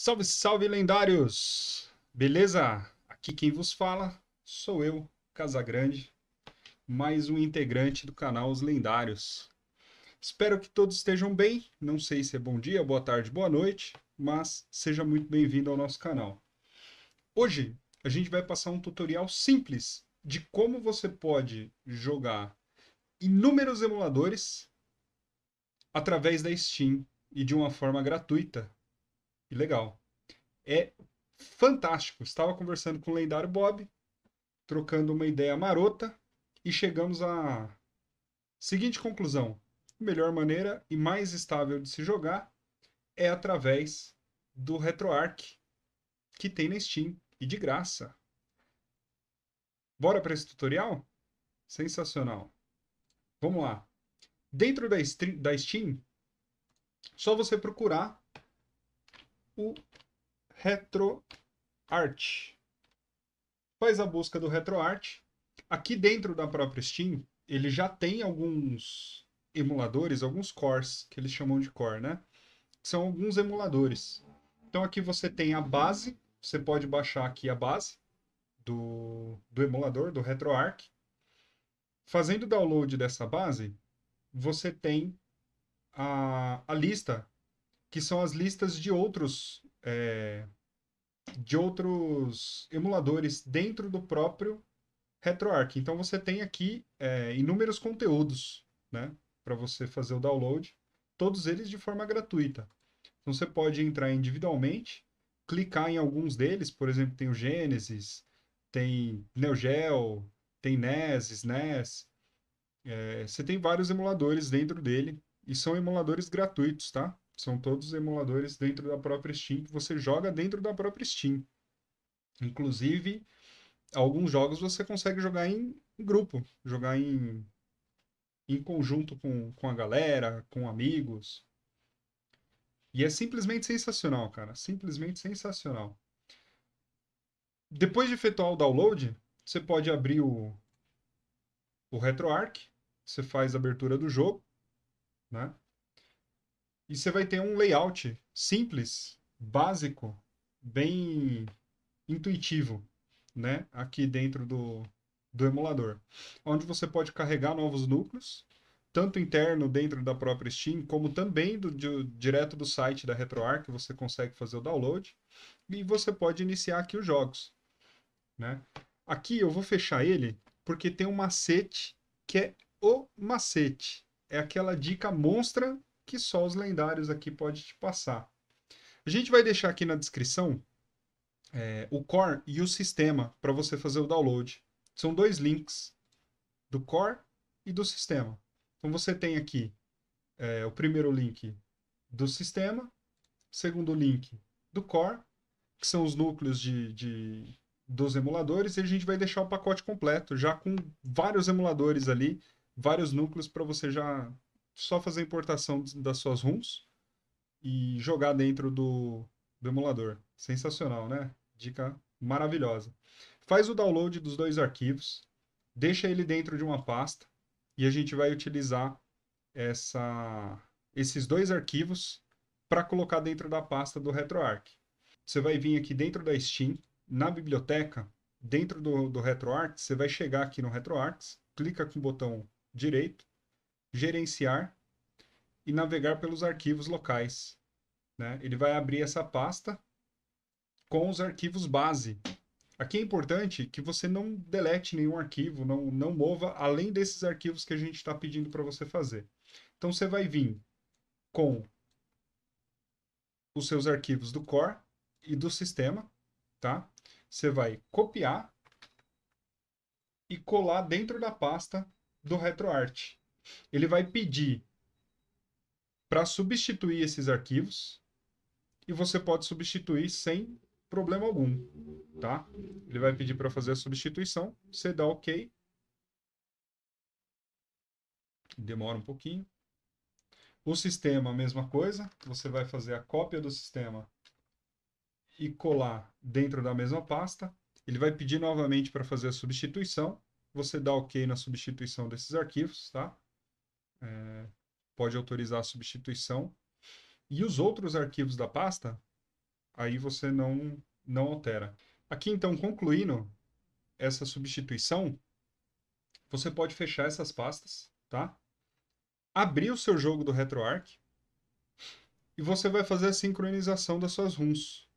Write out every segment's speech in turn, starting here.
Salve, salve, lendários! Beleza? Aqui quem vos fala sou eu, Casagrande, mais um integrante do canal Os Lendários. Espero que todos estejam bem. Não sei se é bom dia, boa tarde, boa noite, mas seja muito bem-vindo ao nosso canal. Hoje a gente vai passar um tutorial simples de como você pode jogar inúmeros emuladores através da Steam e de uma forma gratuita que legal. É fantástico. Estava conversando com o lendário Bob, trocando uma ideia marota e chegamos à seguinte conclusão: a melhor maneira e mais estável de se jogar é através do RetroArch que tem na Steam e de graça. Bora para esse tutorial? Sensacional. Vamos lá. Dentro da, da Steam, só você procurar o RetroArt. Faz a busca do RetroArt. Aqui dentro da própria Steam, ele já tem alguns emuladores, alguns cores, que eles chamam de core, né? São alguns emuladores. Então aqui você tem a base, você pode baixar aqui a base do, do emulador, do RetroArch. Fazendo o download dessa base, você tem a, a lista que são as listas de outros é, de outros emuladores dentro do próprio RetroArch. Então você tem aqui é, inúmeros conteúdos, né, para você fazer o download, todos eles de forma gratuita. Então você pode entrar individualmente, clicar em alguns deles, por exemplo, tem o Genesis, tem Neo Geo, tem NES, SNES. É, você tem vários emuladores dentro dele e são emuladores gratuitos, tá? São todos emuladores dentro da própria Steam que você joga dentro da própria Steam. Inclusive, alguns jogos você consegue jogar em grupo, jogar em, em conjunto com, com a galera, com amigos. E é simplesmente sensacional, cara. Simplesmente sensacional. Depois de efetuar o download, você pode abrir o, o RetroArch, você faz a abertura do jogo, né? E você vai ter um layout simples, básico, bem intuitivo, né? Aqui dentro do, do emulador, onde você pode carregar novos núcleos, tanto interno dentro da própria Steam, como também do, do, direto do site da RetroArch, você consegue fazer o download, e você pode iniciar aqui os jogos. Né? Aqui eu vou fechar ele, porque tem um macete que é o macete. É aquela dica monstra que só os lendários aqui pode te passar. A gente vai deixar aqui na descrição é, o core e o sistema para você fazer o download. São dois links, do core e do sistema. Então você tem aqui é, o primeiro link do sistema, segundo link do core, que são os núcleos de, de, dos emuladores, e a gente vai deixar o pacote completo, já com vários emuladores ali, vários núcleos para você já só fazer a importação das suas ROMs e jogar dentro do, do emulador. Sensacional, né? Dica maravilhosa. Faz o download dos dois arquivos, deixa ele dentro de uma pasta e a gente vai utilizar essa, esses dois arquivos para colocar dentro da pasta do RetroArch. Você vai vir aqui dentro da Steam, na biblioteca, dentro do, do RetroArch, você vai chegar aqui no RetroArch, clica com o botão direito, gerenciar e navegar pelos arquivos locais. Né? Ele vai abrir essa pasta com os arquivos base. Aqui é importante que você não delete nenhum arquivo, não, não mova além desses arquivos que a gente está pedindo para você fazer. Então você vai vir com os seus arquivos do core e do sistema, tá? Você vai copiar e colar dentro da pasta do RetroArch ele vai pedir para substituir esses arquivos e você pode substituir sem problema algum, tá? Ele vai pedir para fazer a substituição, você dá OK. Demora um pouquinho. O sistema, a mesma coisa, você vai fazer a cópia do sistema e colar dentro da mesma pasta. Ele vai pedir novamente para fazer a substituição, você dá OK na substituição desses arquivos, tá? é, pode autorizar a substituição. E os outros arquivos da pasta, aí você não, não altera. Aqui, então, concluindo essa substituição, você pode fechar essas pastas, tá? Abrir o seu jogo do RetroArch e você vai fazer a sincronização das suas runs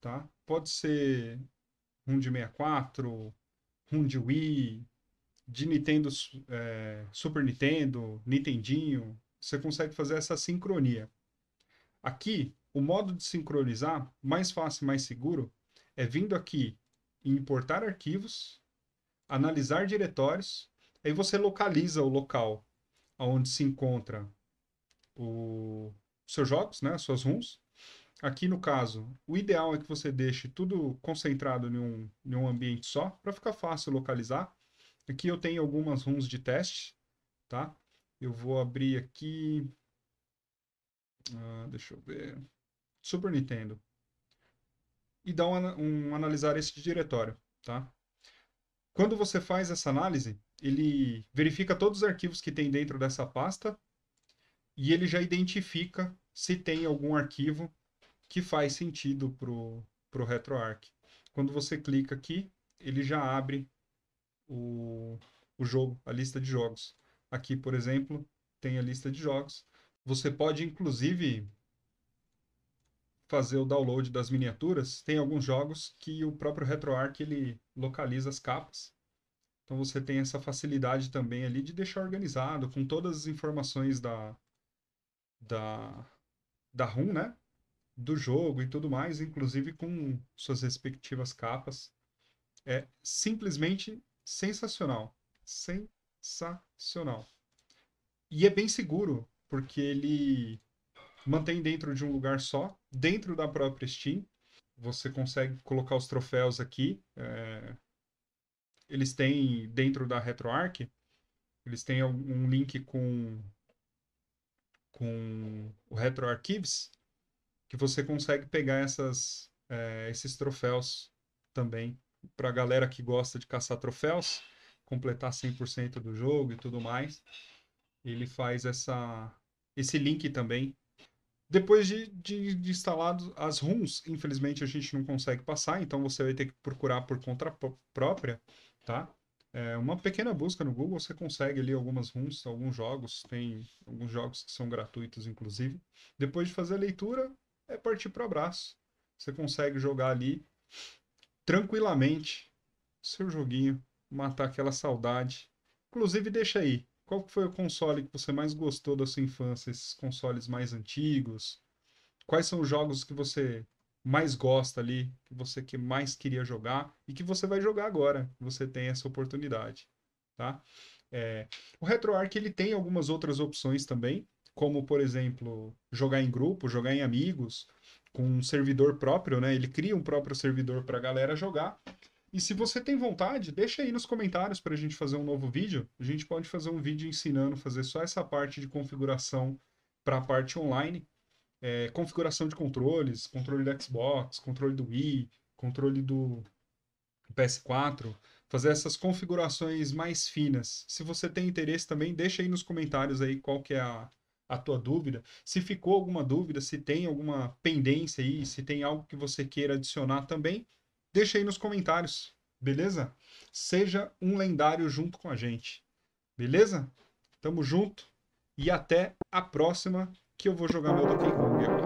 tá? Pode ser run de 64, run de Wii, de Nintendo, é, Super Nintendo, Nintendinho, você consegue fazer essa sincronia. Aqui, o modo de sincronizar, mais fácil, mais seguro, é vindo aqui em importar arquivos, analisar diretórios, aí você localiza o local onde se encontra o seus jogos, né, suas ROMs. Aqui no caso, o ideal é que você deixe tudo concentrado em um, em um ambiente só, para ficar fácil localizar Aqui eu tenho algumas runs de teste, tá? Eu vou abrir aqui... Ah, deixa eu ver... Super Nintendo. E dar um, um analisar este diretório, tá? Quando você faz essa análise, ele verifica todos os arquivos que tem dentro dessa pasta e ele já identifica se tem algum arquivo que faz sentido para o RetroArch. Quando você clica aqui, ele já abre o, o jogo, a lista de jogos. Aqui, por exemplo, tem a lista de jogos. Você pode, inclusive, fazer o download das miniaturas. Tem alguns jogos que o próprio RetroArch ele localiza as capas. Então você tem essa facilidade também ali de deixar organizado com todas as informações da da da ROM, né? Do jogo e tudo mais, inclusive com suas respectivas capas. É simplesmente sensacional. Sensacional. E é bem seguro, porque ele mantém dentro de um lugar só, dentro da própria Steam. Você consegue colocar os troféus aqui. É... Eles têm dentro da RetroArch, eles têm um link com com o RetroArchives, que você consegue pegar essas, é, esses troféus também para a galera que gosta de caçar troféus, completar 100% do jogo e tudo mais. Ele faz essa, esse link também. Depois de, de, de instalado as runs, infelizmente a gente não consegue passar, então você vai ter que procurar por conta própria, tá? É uma pequena busca no Google, você consegue ali algumas runs, alguns jogos, tem alguns jogos que são gratuitos, inclusive. Depois de fazer a leitura, é partir para o abraço. Você consegue jogar ali tranquilamente seu joguinho, matar aquela saudade. Inclusive, deixa aí, qual foi o console que você mais gostou da sua infância, esses consoles mais antigos? Quais são os jogos que você mais gosta ali, que você que mais queria jogar e que você vai jogar agora, você tem essa oportunidade, tá? É, o RetroArch ele tem algumas outras opções também, como, por exemplo, jogar em grupo, jogar em amigos, com um servidor próprio, né? Ele cria um próprio servidor para a galera jogar. E se você tem vontade, deixa aí nos comentários para a gente fazer um novo vídeo. A gente pode fazer um vídeo ensinando fazer só essa parte de configuração para a parte online. É, configuração de controles, controle do Xbox, controle do Wii, controle do PS4. Fazer essas configurações mais finas. Se você tem interesse também, deixa aí nos comentários aí qual que é a, a tua dúvida. Se ficou alguma dúvida, se tem alguma pendência aí, se tem algo que você queira adicionar também, deixa aí nos comentários, beleza? Seja um lendário junto com a gente, beleza? Tamo junto e até a próxima que eu vou jogar meu Donkey Kong agora.